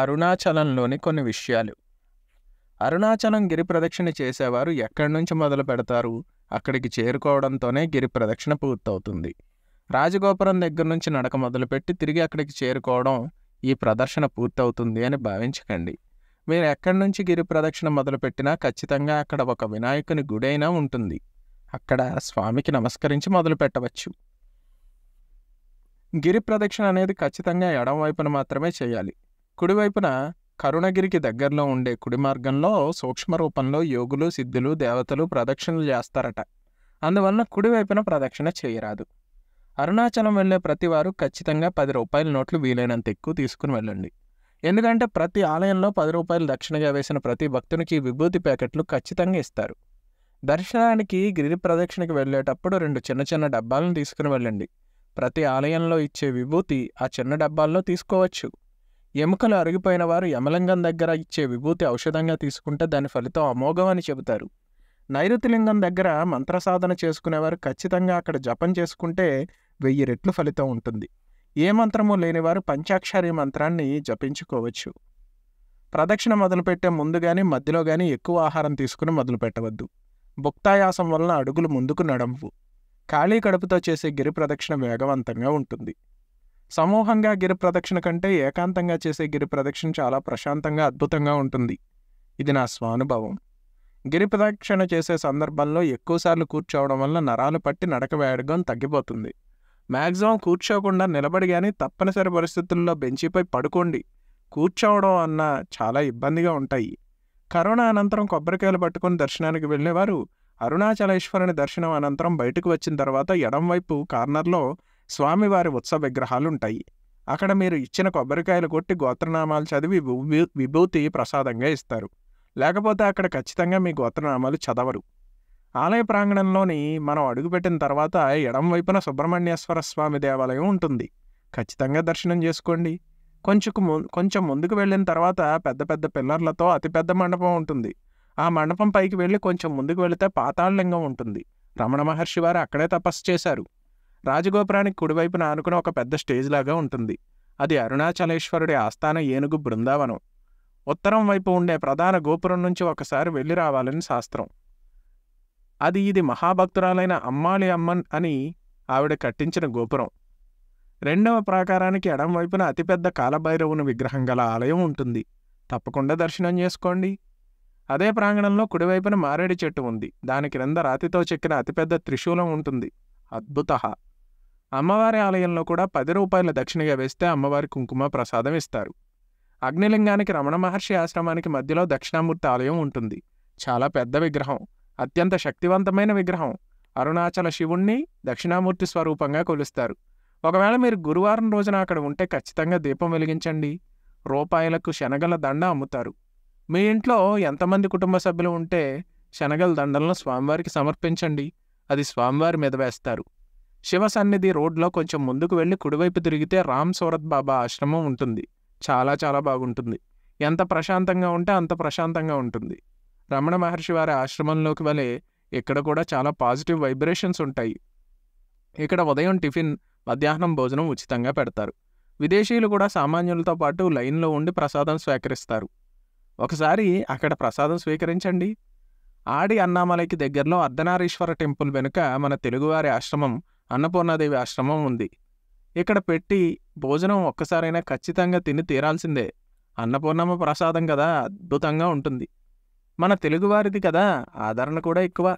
అరుణాచలంలోని కొన్ని విషయాలు అరుణాచలం గిరి ప్రదక్షిణ చేసేవారు ఎక్కడి నుంచి మొదలు పెడతారు అక్కడికి చేరుకోవడంతోనే గిరి ప్రదక్షిణ పూర్తవుతుంది రాజగోపురం దగ్గర నుంచి నడక మొదలుపెట్టి తిరిగి అక్కడికి చేరుకోవడం ఈ ప్రదర్శన పూర్తవుతుంది అని భావించకండి మీరు ఎక్కడి నుంచి గిరి ప్రదక్షిణ మొదలుపెట్టినా ఖచ్చితంగా అక్కడ ఒక వినాయకుని గుడైనా ఉంటుంది అక్కడ స్వామికి నమస్కరించి మొదలు పెట్టవచ్చు గిరి ప్రదక్షిణ అనేది ఖచ్చితంగా ఎడం వైపున మాత్రమే చేయాలి కుడివైపున కరుణగిరికి దగ్గరలో ఉండే కుడి మార్గంలో సూక్ష్మ రూపంలో యోగులు సిద్ధులు దేవతలు ప్రదక్షిణలు చేస్తారట అందువలన కుడివైపున ప్రదక్షిణ చేయరాదు అరుణాచలం వెళ్లే ప్రతివారు ఖచ్చితంగా పది రూపాయల నోట్లు వీలైనంత ఎక్కువ తీసుకుని వెళ్ళండి ఎందుకంటే ప్రతి ఆలయంలో పది రూపాయలు దక్షిణగా వేసిన ప్రతి భక్తునికి విభూతి ప్యాకెట్లు ఖచ్చితంగా ఇస్తారు దర్శనానికి గిరి ప్రదక్షిణకి వెళ్ళేటప్పుడు రెండు చిన్న చిన్న డబ్బాలను తీసుకుని వెళ్ళండి ప్రతి ఆలయంలో ఇచ్చే విభూతి ఆ చిన్న డబ్బాల్లో తీసుకోవచ్చు ఎముకలు అరిగిపోయిన వారు యమలింగం దగ్గర ఇచ్చే విభూతి ఔషధంగా తీసుకుంటే దాని ఫలితం అమోఘమని చెబుతారు నైరుతిలింగం దగ్గర మంత్రసాధన చేసుకునేవారు ఖచ్చితంగా అక్కడ జపం చేసుకుంటే వెయ్యి రెట్లు ఫలితం ఉంటుంది ఏ మంత్రము లేనివారు పంచాక్షరి మంత్రాన్ని జపించుకోవచ్చు ప్రదక్షిణ మొదలుపెట్టే ముందు కానీ మధ్యలో కానీ ఎక్కువ ఆహారం తీసుకుని మొదలు పెట్టవద్దు భుక్తాయాసం వలన అడుగులు ముందుకు నడంపు ఖాళీ కడుపుతో చేసే గిరి ప్రదక్షిణ వేగవంతంగా ఉంటుంది సమూహంగా గిరి ప్రదక్షిణ కంటే ఏకాంతంగా చేసే గిరి ప్రదక్షిణ చాలా ప్రశాంతంగా అద్భుతంగా ఉంటుంది ఇది నా స్వానుభవం గిరి ప్రదక్షిణ చేసే సందర్భంలో ఎక్కువసార్లు కూర్చోవడం వల్ల నరాలు పట్టి నడక వేయడం తగ్గిపోతుంది మ్యాక్సిమం కూర్చోకుండా నిలబడి కానీ తప్పనిసరి పరిస్థితుల్లో బెంచిపై పడుకోండి కూర్చోవడం అన్న చాలా ఇబ్బందిగా ఉంటాయి కరోనా అనంతరం కొబ్బరికాయలు పట్టుకుని దర్శనానికి వెళ్ళేవారు అరుణాచలేశ్వరుని దర్శనం అనంతరం బయటకు వచ్చిన తర్వాత ఎడంవైపు కార్నర్లో స్వామివారి ఉత్సవ విగ్రహాలుంటాయి అక్కడ మీరు ఇచ్చిన కొబ్బరికాయలు కొట్టి గోత్రనామాలు చదివి విభూతి ప్రసాదంగా ఇస్తారు లేకపోతే అక్కడ ఖచ్చితంగా మీ గోత్రనామాలు చదవరు ఆలయ ప్రాంగణంలోని మనం అడుగుపెట్టిన తర్వాత ఎడం వైపున సుబ్రహ్మణ్యేశ్వర స్వామి దేవాలయం ఉంటుంది ఖచ్చితంగా దర్శనం చేసుకోండి కొంచెం కొంచెం ముందుకు వెళ్ళిన తర్వాత పెద్ద పెద్ద పిల్లర్లతో అతిపెద్ద మండపం ఉంటుంది ఆ మండపం పైకి వెళ్ళి కొంచెం ముందుకు వెళితే పాతాళలింగం ఉంటుంది రమణ మహర్షి వారు అక్కడే తపస్సు చేశారు రాజగోపురానికి కుడివైపున ఆనుకుని ఒక పెద్ద స్టేజ్ లాగా ఉంటుంది అది అరుణాచలేశ్వరుడి ఆస్థాన ఏనుగు బృందావనం ఉత్తరం వైపు ఉండే ప్రధాన గోపురం నుంచి ఒకసారి వెళ్ళి రావాలని శాస్త్రం అది ఇది మహాభక్తురాలైన అమ్మాళి అమ్మన్ అని ఆవిడ కట్టించిన గోపురం రెండవ ప్రాకారానికి ఎడం వైపున అతిపెద్ద కాలభైరవుని విగ్రహం గల ఆలయం ఉంటుంది తప్పకుండా దర్శనం చేసుకోండి అదే ప్రాంగణంలో కుడివైపున మారేడు చెట్టు ఉంది దాని క్రింద రాతితో చెక్కిన అతిపెద్ద త్రిశూలం ఉంటుంది అద్భుత అమ్మవారి ఆలయంలో కూడా పది రూపాయల దక్షిణగా వేస్తే అమ్మవారి కుంకుమ ప్రసాదం ఇస్తారు అగ్నిలింగానికి రమణ మహర్షి ఆశ్రమానికి మధ్యలో దక్షిణామూర్తి ఆలయం ఉంటుంది చాలా పెద్ద విగ్రహం అత్యంత శక్తివంతమైన విగ్రహం అరుణాచల శివుణ్ణి దక్షిణామూర్తి స్వరూపంగా కొలుస్తారు ఒకవేళ మీరు గురువారం రోజున అక్కడ ఉంటే ఖచ్చితంగా దీపం వెలిగించండి రూపాయలకు శనగల దండ అమ్ముతారు మీ ఇంట్లో ఎంతమంది కుటుంబ సభ్యులు ఉంటే శనగల దండలను స్వామివారికి సమర్పించండి అది స్వామివారి మీద వేస్తారు శివసన్నిధి రోడ్లో కొంచెం ముందుకు వెళ్ళి కుడివైపు తిరిగితే రామ్ సూరత్ బాబా ఆశ్రమం ఉంటుంది చాలా చాలా బాగుంటుంది ఎంత ప్రశాంతంగా ఉంటే అంత ప్రశాంతంగా ఉంటుంది రమణ మహర్షి వారి ఆశ్రమంలోకి వలె ఇక్కడ కూడా చాలా పాజిటివ్ వైబ్రేషన్స్ ఉంటాయి ఇక్కడ ఉదయం టిఫిన్ మధ్యాహ్నం భోజనం ఉచితంగా పెడతారు విదేశీయులు కూడా సామాన్యులతో పాటు లైన్లో ఉండి ప్రసాదం స్వీకరిస్తారు ఒకసారి అక్కడ ప్రసాదం స్వీకరించండి ఆడి అన్నామలైకి దగ్గరలో అర్ధనారీశ్వర టెంపుల్ వెనుక మన తెలుగువారి ఆశ్రమం అన్నపూర్ణాదేవి ఆశ్రమం ఉంది ఇక్కడ పెట్టి భోజనం ఒక్కసారైనా ఖచ్చితంగా తిని తీరాల్సిందే అన్నపూర్ణమ్మ ప్రసాదం కదా అద్భుతంగా ఉంటుంది మన తెలుగువారిది కదా ఆదరణ కూడా ఎక్కువ